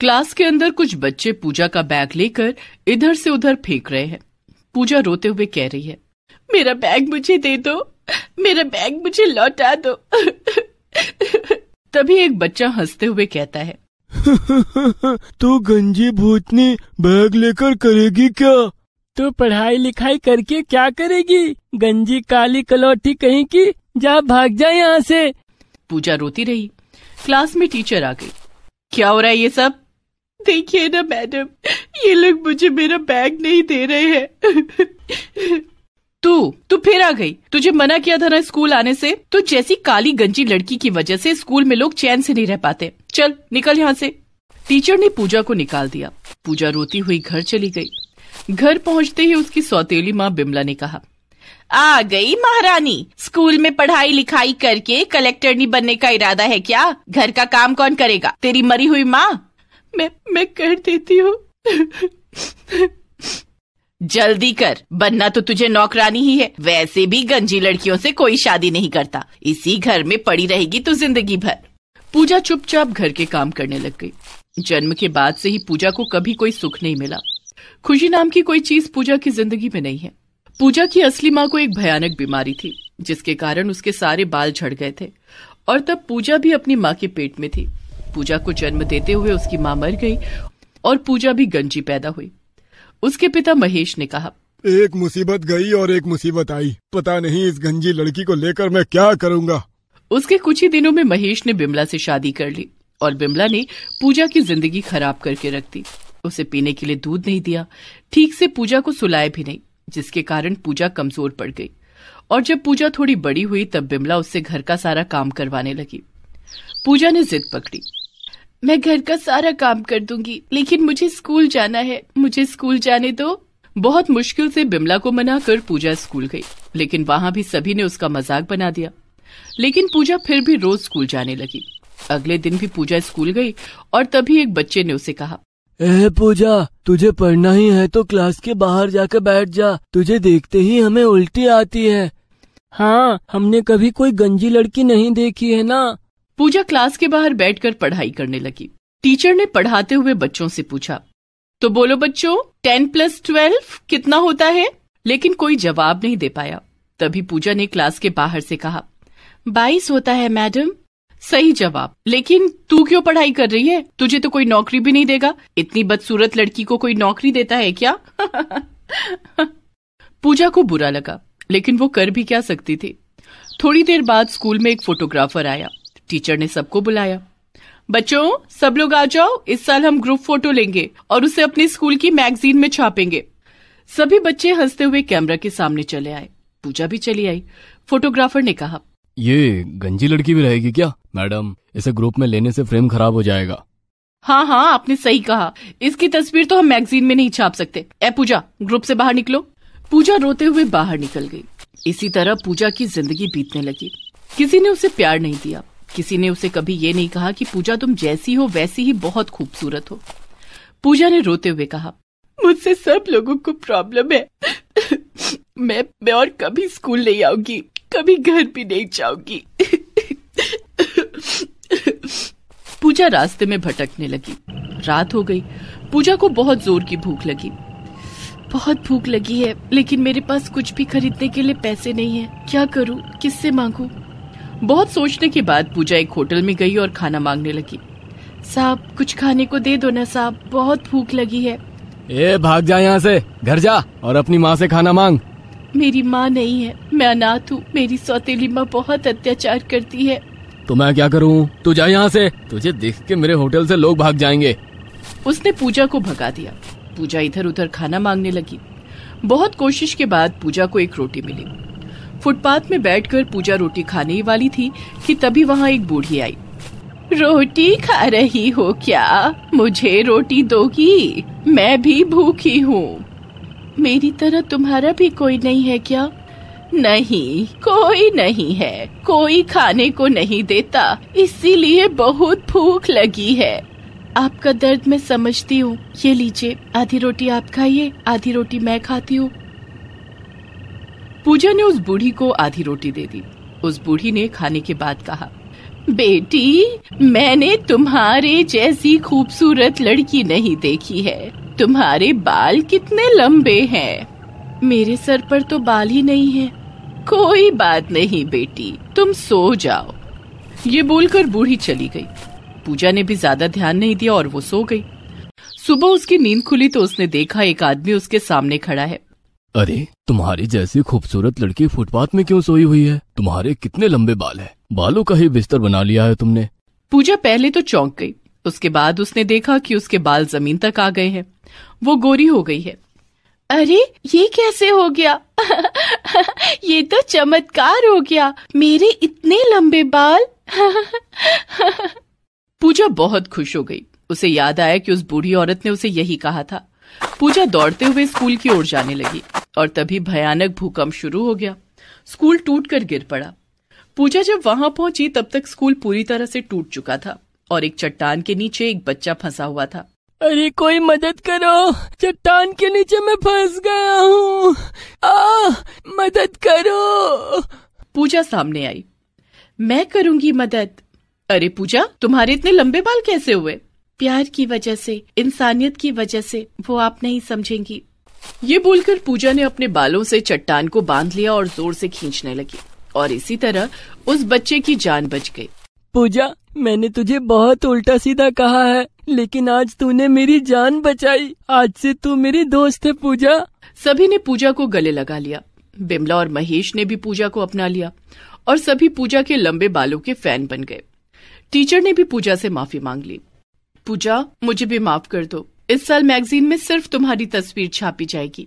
class के अंदर कुछ बच्चे पूजा का बैग लेकर इधर से उधर फेंक रहे हैं पूजा रोते हुए कह रही है मेरा बैग मुझे दे दो मेरा बैग मुझे लौटा दो तभी एक बच्चा हंसते हुए कहता है तो गंजी भूतनी बैग लेकर करेगी क्या तो पढ़ाई लिखाई करके क्या करेगी गंजी काली कलौटी कहीं की जा भाग जा यहाँ से पूजा रोती रही क्लास में टीचर आ गई क्या हो रहा है ये सब देखिए ना मैडम ये लोग मुझे मेरा बैग नहीं दे रहे हैं तू तू फिर आ गई तुझे मना किया था ना स्कूल आने से तो जैसी काली गंजी लड़की की वजह से स्कूल में लोग चैन से नहीं रह पाते चल निकल यहाँ से टीचर ने पूजा को निकाल दिया पूजा रोती हुई घर चली गई घर पहुंचते ही उसकी सौतेली माँ बिमला ने कहा आ गई महारानी स्कूल में पढ़ाई लिखाई करके कलेक्टर नहीं बनने का इरादा है क्या घर का काम कौन करेगा तेरी मरी हुई माँ मैं मैं कर देती हूँ जल्दी कर बनना तो तुझे नौकरानी ही है वैसे भी गंजी लड़कियों से कोई शादी नहीं करता इसी घर में पड़ी रहेगी तो जिंदगी भर पूजा चुपचाप घर के काम करने लग गई जन्म के बाद से ही पूजा को कभी कोई सुख नहीं मिला खुशी नाम की कोई चीज पूजा की जिंदगी में नहीं है पूजा की असली माँ को एक भयानक बीमारी थी जिसके कारण उसके सारे बाल झड़ गए थे और तब पूजा भी अपनी माँ के पेट में थी पूजा को जन्म देते हुए उसकी माँ मर गई और पूजा भी गंजी पैदा हुई उसके पिता महेश ने कहा एक मुसीबत गई और एक मुसीबत आई पता नहीं इस गंजी लड़की को लेकर मैं क्या करूँगा उसके कुछ ही दिनों में महेश ने बिमला से शादी कर ली और बिमला ने पूजा की जिंदगी खराब करके रख दी उसे पीने के लिए दूध नहीं दिया ठीक से पूजा को सुलाए भी नहीं जिसके कारण पूजा कमजोर पड़ गई और जब पूजा थोड़ी बड़ी हुई तब बिमला उससे घर का सारा काम करवाने लगी पूजा ने जिद पकड़ी मैं घर का सारा काम कर दूंगी लेकिन मुझे स्कूल जाना है मुझे स्कूल जाने दो बहुत मुश्किल से बिमला को मना कर पूजा स्कूल गई लेकिन वहां भी सभी ने उसका मजाक बना दिया लेकिन पूजा फिर भी रोज स्कूल जाने लगी अगले दिन भी पूजा स्कूल गई और तभी एक बच्चे ने उसे कहा ए पूजा तुझे पढ़ना ही है तो क्लास के बाहर जाकर बैठ जा तुझे देखते ही हमें उल्टी आती है हाँ हमने कभी कोई गंजी लड़की नहीं देखी है ना पूजा क्लास के बाहर बैठकर पढ़ाई करने लगी टीचर ने पढ़ाते हुए बच्चों से पूछा तो बोलो बच्चों टेन प्लस ट्वेल्व कितना होता है लेकिन कोई जवाब नहीं दे पाया तभी पूजा ने क्लास के बाहर से कहा बाईस होता है मैडम सही जवाब लेकिन तू क्यों पढ़ाई कर रही है तुझे तो कोई नौकरी भी नहीं देगा इतनी बदसूरत लड़की को कोई नौकरी देता है क्या पूजा को बुरा लगा लेकिन वो कर भी क्या सकती थी थोड़ी देर बाद स्कूल में एक फोटोग्राफर आया टीचर ने सबको बुलाया बच्चों सब लोग आ जाओ इस साल हम ग्रुप फोटो लेंगे और उसे अपने स्कूल की मैगजीन में छापेंगे सभी बच्चे हंसते हुए कैमरा के सामने चले आए पूजा भी चली आई फोटोग्राफर ने कहा ये गंजी लड़की भी रहेगी क्या मैडम इसे ग्रुप में लेने से फ्रेम खराब हो जाएगा हाँ हाँ आपने सही कहा इसकी तस्वीर तो हम मैगजीन में नहीं छाप सकते ए पूजा ग्रुप से बाहर निकलो पूजा रोते हुए बाहर निकल गई इसी तरह पूजा की जिंदगी बीतने लगी किसी ने उसे प्यार नहीं दिया किसी ने उसे कभी ये नहीं कहा कि पूजा तुम जैसी हो वैसी ही बहुत खूबसूरत हो पूजा ने रोते हुए कहा मुझसे सब लोगों को प्रॉब्लम है मैं मैं और कभी स्कूल नहीं आऊंगी कभी घर भी नहीं जाऊंगी पूजा रास्ते में भटकने लगी रात हो गई पूजा को बहुत जोर की भूख लगी बहुत भूख लगी है लेकिन मेरे पास कुछ भी खरीदने के लिए पैसे नहीं है क्या करूं किससे मांगू बहुत सोचने के बाद पूजा एक होटल में गई और खाना मांगने लगी साहब कुछ खाने को दे दो ना साहब बहुत भूख लगी है ए भाग जा यहाँ से घर जा और अपनी माँ से खाना मांग मेरी माँ नहीं है मैं अनाथ हूँ मेरी सौतेली माँ बहुत अत्याचार करती है तो मैं क्या करूँ तू जा यहाँ से तुझे देख के मेरे होटल से लोग भाग जाएंगे उसने पूजा को भगा दिया पूजा इधर उधर खाना मांगने लगी बहुत कोशिश के बाद पूजा को एक रोटी मिली फुटपाथ में बैठकर पूजा रोटी खाने ही वाली थी कि तभी वहाँ एक बूढ़ी आई रोटी खा रही हो क्या मुझे रोटी दोगी मैं भी भूखी हूँ मेरी तरह तुम्हारा भी कोई नहीं है क्या नहीं कोई नहीं है कोई खाने को नहीं देता इसीलिए बहुत भूख लगी है आपका दर्द मैं समझती हूँ ये लीजिए आधी रोटी आप खाइए आधी रोटी मैं खाती हूँ पूजा ने उस बूढ़ी को आधी रोटी दे दी उस बूढ़ी ने खाने के बाद कहा बेटी मैंने तुम्हारे जैसी खूबसूरत लड़की नहीं देखी है तुम्हारे बाल कितने लंबे हैं मेरे सर पर तो बाल ही नहीं है कोई बात नहीं बेटी तुम सो जाओ ये बोलकर बूढ़ी चली गई पूजा ने भी ज्यादा ध्यान नहीं दिया और वो सो गई सुबह उसकी नींद खुली तो उसने देखा एक आदमी उसके सामने खड़ा है अरे तुम्हारी जैसी खूबसूरत लड़की फुटपाथ में क्यों सोई हुई है तुम्हारे कितने लंबे बाल है बालों का ही बिस्तर बना लिया है तुमने पूजा पहले तो चौंक गई उसके बाद उसने देखा कि उसके बाल जमीन तक आ गए हैं वो गोरी हो गई है अरे ये कैसे हो गया ये तो चमत्कार हो गया मेरे इतने लंबे बाल पूजा बहुत खुश हो गई उसे याद आया कि उस बूढ़ी औरत ने उसे यही कहा था पूजा दौड़ते हुए स्कूल की ओर जाने लगी और तभी भयानक भूकंप शुरू हो गया स्कूल टूट कर गिर पड़ा पूजा जब वहां पहुंची तब तक स्कूल पूरी तरह से टूट चुका था और एक चट्टान के नीचे एक बच्चा फंसा हुआ था अरे कोई मदद करो चट्टान के नीचे मैं फंस गया हूँ मदद करो पूजा सामने आई मैं करूंगी मदद अरे पूजा तुम्हारे इतने लंबे बाल कैसे हुए प्यार की वजह से इंसानियत की वजह से वो आप नहीं समझेंगी ये बोलकर पूजा ने अपने बालों से चट्टान को बांध लिया और जोर से खींचने लगी और इसी तरह उस बच्चे की जान बच गई पूजा मैंने तुझे बहुत उल्टा सीधा कहा है लेकिन आज तूने मेरी जान बचाई आज से तू मेरी दोस्त है पूजा सभी ने पूजा को गले लगा लिया बिमला और महेश ने भी पूजा को अपना लिया और सभी पूजा के लंबे बालों के फैन बन गए टीचर ने भी पूजा से माफी मांग ली पूजा मुझे भी माफ कर दो इस साल मैगजीन में सिर्फ तुम्हारी तस्वीर छापी जाएगी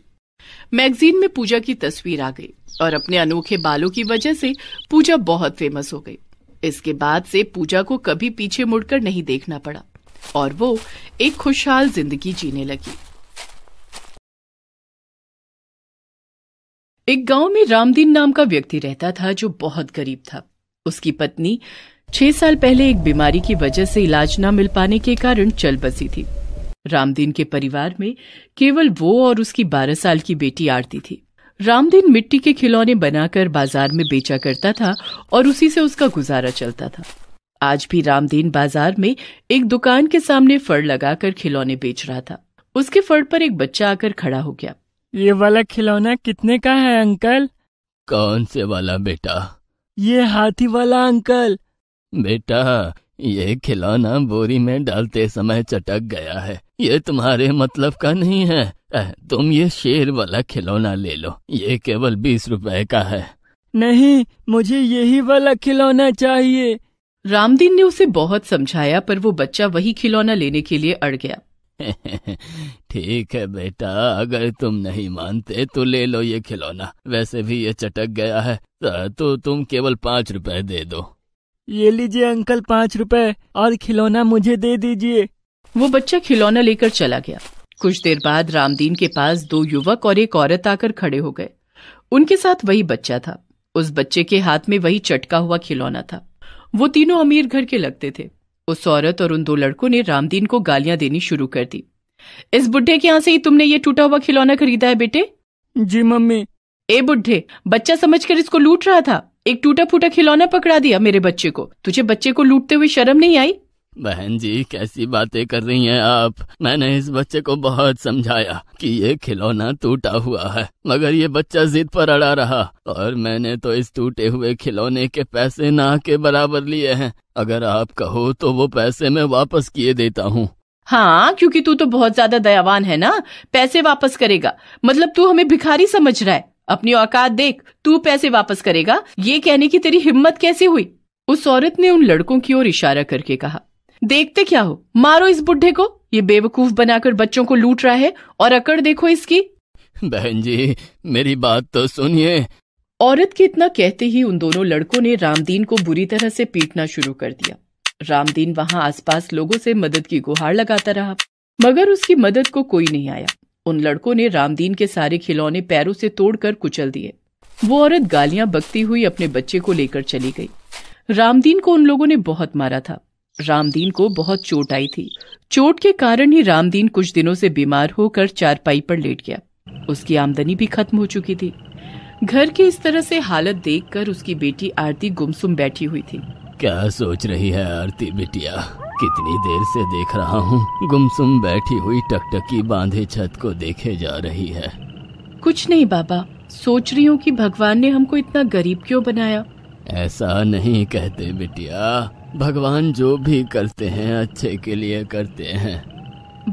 मैगजीन में पूजा की तस्वीर आ गई और अपने अनोखे बालों की वजह से पूजा बहुत फेमस हो गई इसके बाद से पूजा को कभी पीछे मुड़कर नहीं देखना पड़ा और वो एक खुशहाल जिंदगी जीने लगी एक गांव में रामदीन नाम का व्यक्ति रहता था जो बहुत गरीब था उसकी पत्नी छह साल पहले एक बीमारी की वजह से इलाज न मिल पाने के कारण चल बसी थी रामदीन के परिवार में केवल वो और उसकी बारह साल की बेटी आरती थी रामदीन मिट्टी के खिलौने बनाकर बाजार में बेचा करता था और उसी से उसका गुजारा चलता था आज भी रामदीन बाजार में एक दुकान के सामने फड़ लगाकर खिलौने बेच रहा था उसके फड़ पर एक बच्चा आकर खड़ा हो गया ये वाला खिलौना कितने का है अंकल कौन से वाला बेटा ये हाथी वाला अंकल बेटा ये खिलौना बोरी में डालते समय चटक गया है ये तुम्हारे मतलब का नहीं है तुम ये शेर वाला खिलौना ले लो ये केवल बीस रुपए का है नहीं मुझे यही वाला खिलौना चाहिए रामदीन ने उसे बहुत समझाया पर वो बच्चा वही खिलौना लेने के लिए अड़ गया ठीक है बेटा अगर तुम नहीं मानते तो ले लो ये खिलौना वैसे भी ये चटक गया है तो, तो तुम केवल पाँच रुपए दे दो ये लीजिए अंकल पाँच रुपए और खिलौना मुझे दे दीजिए वो बच्चा खिलौना लेकर चला गया कुछ देर बाद रामदीन के पास दो युवक और एक औरत आकर खड़े हो गए उनके साथ वही बच्चा था उस बच्चे के हाथ में वही चटका हुआ खिलौना था वो तीनों अमीर घर के लगते थे उस औरत और उन दो लड़कों ने रामदीन को गालियां देनी शुरू कर दी इस बुढ़े के यहाँ से ही तुमने ये टूटा हुआ खिलौना खरीदा है बेटे जी मम्मी ए बुढ़े बच्चा समझकर इसको लूट रहा था एक टूटा फूटा खिलौना पकड़ा दिया मेरे बच्चे को तुझे बच्चे को लूटते हुए शर्म नहीं आई बहन जी कैसी बातें कर रही हैं आप मैंने इस बच्चे को बहुत समझाया कि ये खिलौना टूटा हुआ है मगर ये बच्चा जिद पर अड़ा रहा और मैंने तो इस टूटे हुए खिलौने के पैसे ना के बराबर लिए हैं अगर आप कहो तो वो पैसे मैं वापस किए देता हूँ हाँ क्योंकि तू तो बहुत ज्यादा दयावान है ना पैसे वापस करेगा मतलब तू हमें भिखारी समझ रहा है अपनी औकात देख तू पैसे वापस करेगा ये कहने की तेरी हिम्मत कैसे हुई उस औरत ने उन लड़कों की ओर इशारा करके कहा देखते क्या हो मारो इस बुढ़े को ये बेवकूफ बनाकर बच्चों को लूट रहा है और अकड़ देखो इसकी बहन जी मेरी बात तो सुनिए औरत के इतना कहते ही उन दोनों लड़कों ने रामदीन को बुरी तरह से पीटना शुरू कर दिया रामदीन वहाँ आसपास लोगों से मदद की गुहार लगाता रहा मगर उसकी मदद को कोई नहीं आया उन लड़कों ने रामदीन के सारे खिलौने पैरों से तोड़कर कुचल दिए वो औरत गालियां बकती हुई अपने बच्चे को लेकर चली गई रामदीन को उन लोगों ने बहुत मारा था रामदीन को बहुत चोट आई थी चोट के कारण ही रामदीन कुछ दिनों से बीमार होकर चारपाई पर लेट गया उसकी आमदनी भी खत्म हो चुकी थी घर की इस तरह से हालत देखकर उसकी बेटी आरती गुमसुम बैठी हुई थी क्या सोच रही है आरती बिटिया कितनी देर से देख रहा हूँ गुमसुम बैठी हुई टकटकी बांधे छत को देखे जा रही है कुछ नहीं बाबा सोच रही हूँ कि भगवान ने हमको इतना गरीब क्यों बनाया ऐसा नहीं कहते बिटिया भगवान जो भी करते हैं अच्छे के लिए करते हैं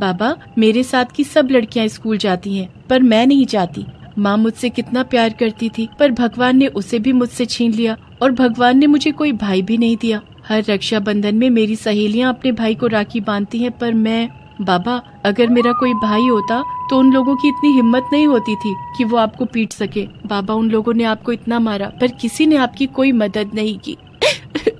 बाबा मेरे साथ की सब लड़कियां स्कूल जाती हैं पर मैं नहीं जाती माँ मुझसे कितना प्यार करती थी पर भगवान ने उसे भी मुझसे छीन लिया और भगवान ने मुझे कोई भाई भी नहीं दिया हर रक्षा बंधन में मेरी सहेलियाँ अपने भाई को राखी बांधती हैं पर मैं बाबा अगर मेरा कोई भाई होता तो उन लोगों की इतनी हिम्मत नहीं होती थी कि वो आपको पीट सके बाबा उन लोगों ने आपको इतना मारा पर किसी ने आपकी कोई मदद नहीं की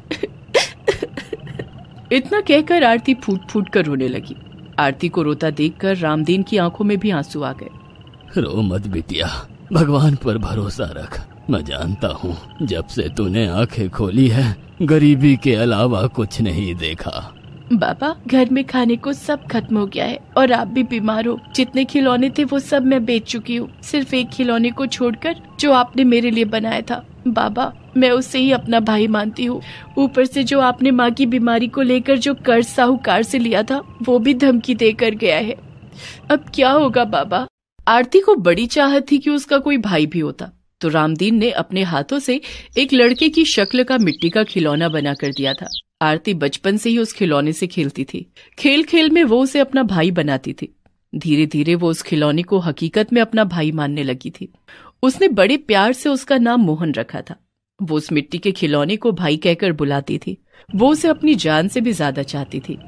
इतना कहकर आरती फूट फूट कर रोने लगी आरती को रोता देखकर रामदीन की आंखों में भी आंसू आ गए रो मत बिटिया भगवान पर भरोसा रख मैं जानता हूँ जब से तूने आंखें खोली है गरीबी के अलावा कुछ नहीं देखा बाबा घर में खाने को सब खत्म हो गया है और आप भी बीमार हो जितने खिलौने थे वो सब मैं बेच चुकी हूँ सिर्फ एक खिलौने को छोड़कर जो आपने मेरे लिए बनाया था बाबा मैं उसे ही अपना भाई मानती हूँ ऊपर से जो आपने माँ की बीमारी को लेकर जो कर्ज साहूकार से लिया था वो भी धमकी दे कर गया है अब क्या होगा बाबा आरती को बड़ी चाहत थी कि उसका कोई भाई भी होता तो रामदीन ने अपने हाथों से एक लड़के की शक्ल का मिट्टी का खिलौना बना कर दिया था आरती बचपन से ही उस खिलौने से खेलती थी खेल खेल में वो उसे अपना भाई बनाती थी धीरे धीरे वो उस खिलौने को हकीकत में अपना भाई मानने लगी थी उसने बड़े प्यार से उसका नाम मोहन रखा था वो उस मिट्टी के खिलौने को भाई कहकर बुलाती थी वो उसे अपनी जान से भी ज्यादा चाहती थी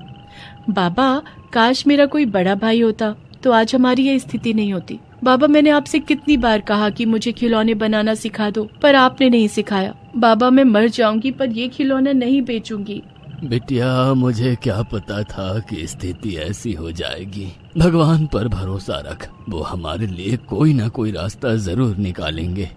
बाबा काश मेरा कोई बड़ा भाई होता तो आज हमारी यह स्थिति नहीं होती बाबा मैंने आपसे कितनी बार कहा कि मुझे खिलौने बनाना सिखा दो पर आपने नहीं सिखाया बाबा मैं मर जाऊंगी पर ये खिलौना नहीं बेचूंगी बिटिया मुझे क्या पता था कि स्थिति ऐसी हो जाएगी भगवान पर भरोसा रख वो हमारे लिए कोई ना कोई रास्ता जरूर निकालेंगे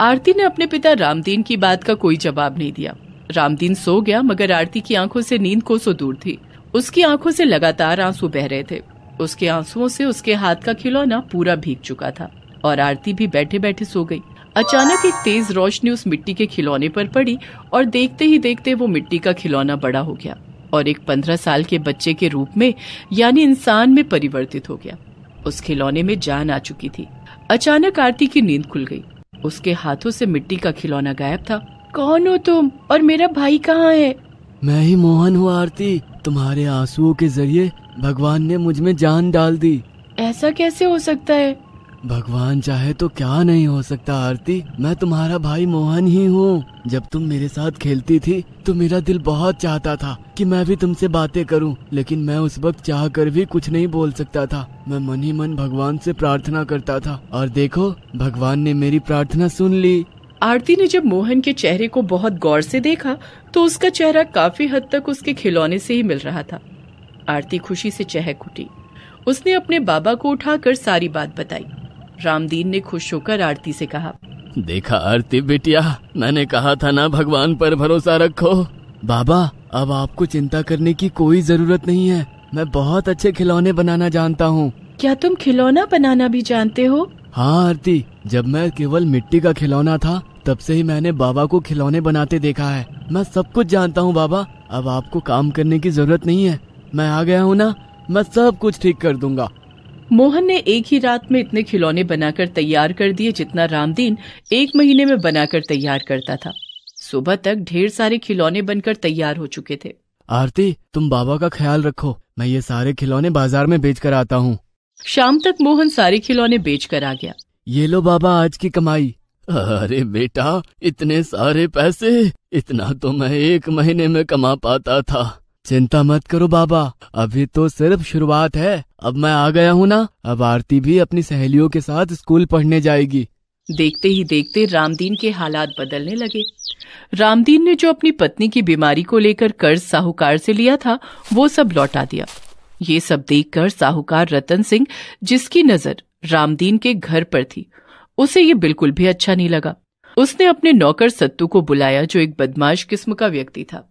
आरती ने अपने पिता रामदीन की बात का कोई जवाब नहीं दिया रामदीन सो गया मगर आरती की आंखों से नींद कोसों दूर थी उसकी आंखों से लगातार आंसू बह रहे थे उसके आंसुओं से उसके हाथ का खिलौना पूरा भीग चुका था और आरती भी बैठे बैठे सो गई अचानक एक तेज रोशनी उस मिट्टी के खिलौने पर पड़ी और देखते ही देखते वो मिट्टी का खिलौना बड़ा हो गया और एक पंद्रह साल के बच्चे के रूप में यानी इंसान में परिवर्तित हो गया उस खिलौने में जान आ चुकी थी अचानक आरती की नींद खुल गई उसके हाथों से मिट्टी का खिलौना गायब था कौन हो तुम और मेरा भाई कहाँ है मैं ही मोहन हूँ आरती तुम्हारे आंसुओं के जरिए भगवान ने मुझ में जान डाल दी ऐसा कैसे हो सकता है भगवान चाहे तो क्या नहीं हो सकता आरती मैं तुम्हारा भाई मोहन ही हूँ जब तुम मेरे साथ खेलती थी तो मेरा दिल बहुत चाहता था कि मैं भी तुमसे बातें करूं, लेकिन मैं उस वक्त चाह कर भी कुछ नहीं बोल सकता था मैं मन ही मन भगवान से प्रार्थना करता था और देखो भगवान ने मेरी प्रार्थना सुन ली आरती ने जब मोहन के चेहरे को बहुत गौर से देखा तो उसका चेहरा काफी हद तक उसके खिलौने से ही मिल रहा था आरती खुशी से चहक उठी उसने अपने बाबा को उठाकर सारी बात बताई रामदीन ने खुश होकर आरती से कहा देखा आरती बेटिया मैंने कहा था ना भगवान पर भरोसा रखो बाबा अब आपको चिंता करने की कोई जरूरत नहीं है मैं बहुत अच्छे खिलौने बनाना जानता हूँ क्या तुम खिलौना बनाना भी जानते हो हाँ आरती जब मैं केवल मिट्टी का खिलौना था तब से ही मैंने बाबा को खिलौने बनाते देखा है मैं सब कुछ जानता हूँ बाबा अब आपको काम करने की जरूरत नहीं है मैं आ गया हूँ ना मैं सब कुछ ठीक कर दूंगा मोहन ने एक ही रात में इतने खिलौने बनाकर तैयार कर दिए जितना रामदीन एक महीने में बनाकर तैयार करता था सुबह तक ढेर सारे खिलौने बनकर तैयार हो चुके थे आरती तुम बाबा का ख्याल रखो मैं ये सारे खिलौने बाजार में बेच कर आता हूँ शाम तक मोहन सारे खिलौने बेच कर आ गया ये लो बाबा आज की कमाई अरे बेटा इतने सारे पैसे इतना तो मैं एक महीने में कमा पाता था चिंता मत करो बाबा अभी तो सिर्फ शुरुआत है अब मैं आ गया हूँ ना अब आरती भी अपनी सहेलियों के साथ स्कूल पढ़ने जाएगी देखते ही देखते रामदीन के हालात बदलने लगे रामदीन ने जो अपनी पत्नी की बीमारी को लेकर कर्ज साहूकार से लिया था वो सब लौटा दिया ये सब देखकर साहूकार रतन सिंह जिसकी नजर रामदीन के घर पर थी उसे ये बिल्कुल भी अच्छा नहीं लगा उसने अपने नौकर सत्तू को बुलाया जो एक बदमाश किस्म का व्यक्ति था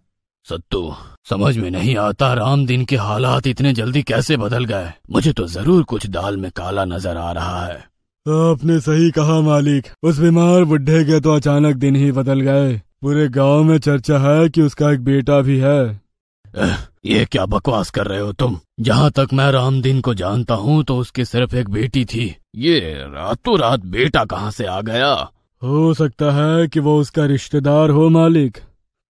सत्तू समझ में नहीं आता राम दिन के हालात इतने जल्दी कैसे बदल गए मुझे तो जरूर कुछ दाल में काला नजर आ रहा है आपने सही कहा मालिक उस बीमार बुढ़े के तो अचानक दिन ही बदल गए पूरे गांव में चर्चा है कि उसका एक बेटा भी है ये क्या बकवास कर रहे हो तुम जहाँ तक मैं रामदीन को जानता हूँ तो उसकी सिर्फ एक बेटी थी ये रातों रात बेटा कहाँ से आ गया हो सकता है कि वो उसका रिश्तेदार हो मालिक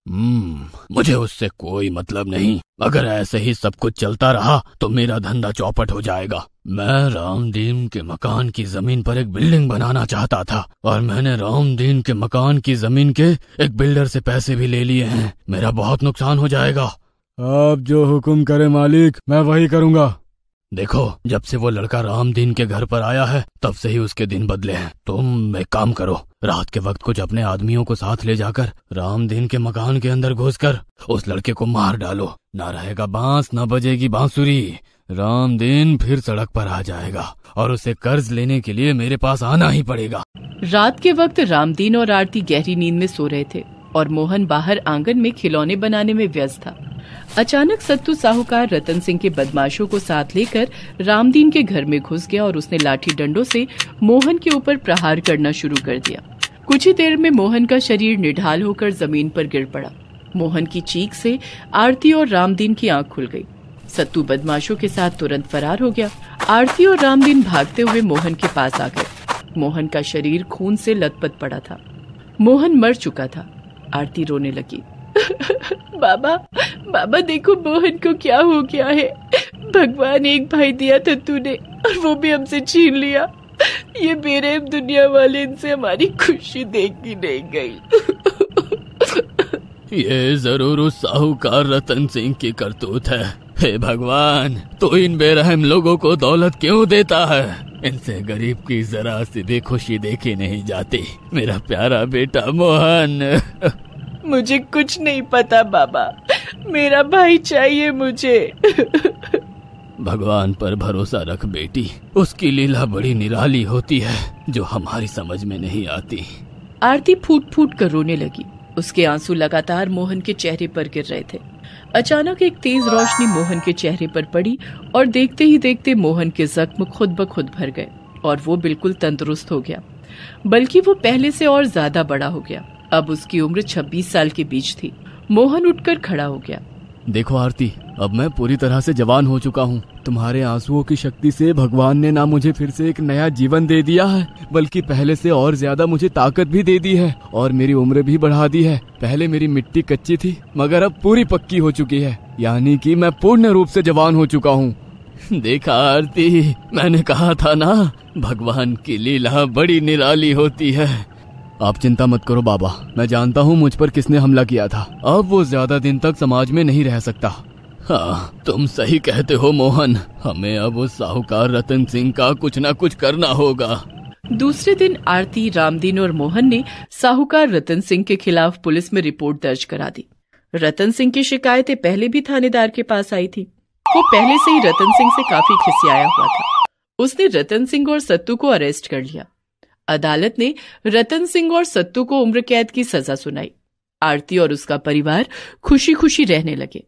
हम्म मुझे उससे कोई मतलब नहीं अगर ऐसे ही सब कुछ चलता रहा तो मेरा धंधा चौपट हो जाएगा मैं रामदीन के मकान की जमीन पर एक बिल्डिंग बनाना चाहता था और मैंने रामदीन के मकान की जमीन के एक बिल्डर से पैसे भी ले लिए हैं मेरा बहुत नुकसान हो जाएगा आप जो हुक्म करे मालिक मैं वही करूँगा देखो जब से वो लड़का रामदीन के घर पर आया है तब से ही उसके दिन बदले हैं तुम एक काम करो रात के वक्त कुछ अपने आदमियों को साथ ले जाकर रामदीन के मकान के अंदर घुसकर उस लड़के को मार डालो ना रहेगा बांस ना बजेगी बांसुरी रामदीन फिर सड़क पर आ जाएगा और उसे कर्ज लेने के लिए मेरे पास आना ही पड़ेगा रात के वक्त रामदीन और आरती गहरी नींद में सो रहे थे और मोहन बाहर आंगन में खिलौने बनाने में व्यस्त था अचानक सत्तू साहूकार रतन सिंह के बदमाशों को साथ लेकर रामदीन के घर में घुस गया और उसने लाठी डंडों से मोहन के ऊपर प्रहार करना शुरू कर दिया कुछ ही देर में मोहन का शरीर निढाल होकर जमीन पर गिर पड़ा मोहन की चीख से आरती और रामदीन की आंख खुल गई सत्तू बदमाशों के साथ तुरंत फरार हो गया आरती और रामदीन भागते हुए मोहन के पास आ गए मोहन का शरीर खून से लथपथ पड़ा था मोहन मर चुका था आरती रोने लगी बाबा बाबा देखो मोहन को क्या हो गया है भगवान एक भाई दिया था तूने और वो भी हमसे छीन लिया ये मेरे दुनिया वाले इनसे हमारी खुशी देखी नहीं गई ये जरूर उस साहूकार रतन सिंह की करतूत है हे भगवान तो इन बेरहम लोगों को दौलत क्यों देता है इनसे गरीब की जरा सी भी खुशी देखी नहीं जाती मेरा प्यारा बेटा मोहन मुझे कुछ नहीं पता बाबा मेरा भाई चाहिए मुझे भगवान पर भरोसा रख बेटी उसकी लीला बड़ी निराली होती है जो हमारी समझ में नहीं आती आरती फूट फूट कर रोने लगी उसके आंसू लगातार मोहन के चेहरे पर गिर रहे थे अचानक एक तेज रोशनी मोहन के चेहरे पर पड़ी और देखते ही देखते मोहन के जख्म खुद ब खुद भर गए और वो बिल्कुल तंदुरुस्त हो गया बल्कि वो पहले से और ज्यादा बड़ा हो गया अब उसकी उम्र 26 साल के बीच थी मोहन उठकर खड़ा हो गया देखो आरती अब मैं पूरी तरह से जवान हो चुका हूँ तुम्हारे आंसुओं की शक्ति से भगवान ने ना मुझे फिर से एक नया जीवन दे दिया है बल्कि पहले से और ज्यादा मुझे ताकत भी दे दी है और मेरी उम्र भी बढ़ा दी है पहले मेरी मिट्टी कच्ची थी मगर अब पूरी पक्की हो चुकी है यानी कि मैं पूर्ण रूप से जवान हो चुका हूँ देखा आरती मैंने कहा था ना भगवान की लीला बड़ी निराली होती है आप चिंता मत करो बाबा मैं जानता हूँ मुझ पर किसने हमला किया था अब वो ज्यादा दिन तक समाज में नहीं रह सकता हाँ तुम सही कहते हो मोहन हमें अब उस साहूकार रतन सिंह का कुछ ना कुछ करना होगा दूसरे दिन आरती रामदीन और मोहन ने साहूकार रतन सिंह के खिलाफ पुलिस में रिपोर्ट दर्ज करा दी रतन सिंह की शिकायतें पहले भी थानेदार के पास आई थी वो पहले से ही रतन सिंह से काफी खिसियाया हुआ था उसने रतन सिंह और सत्तू को अरेस्ट कर लिया अदालत ने रतन सिंह और सत्तू को उम्र कैद की सजा सुनाई आरती और उसका परिवार खुशी खुशी रहने लगे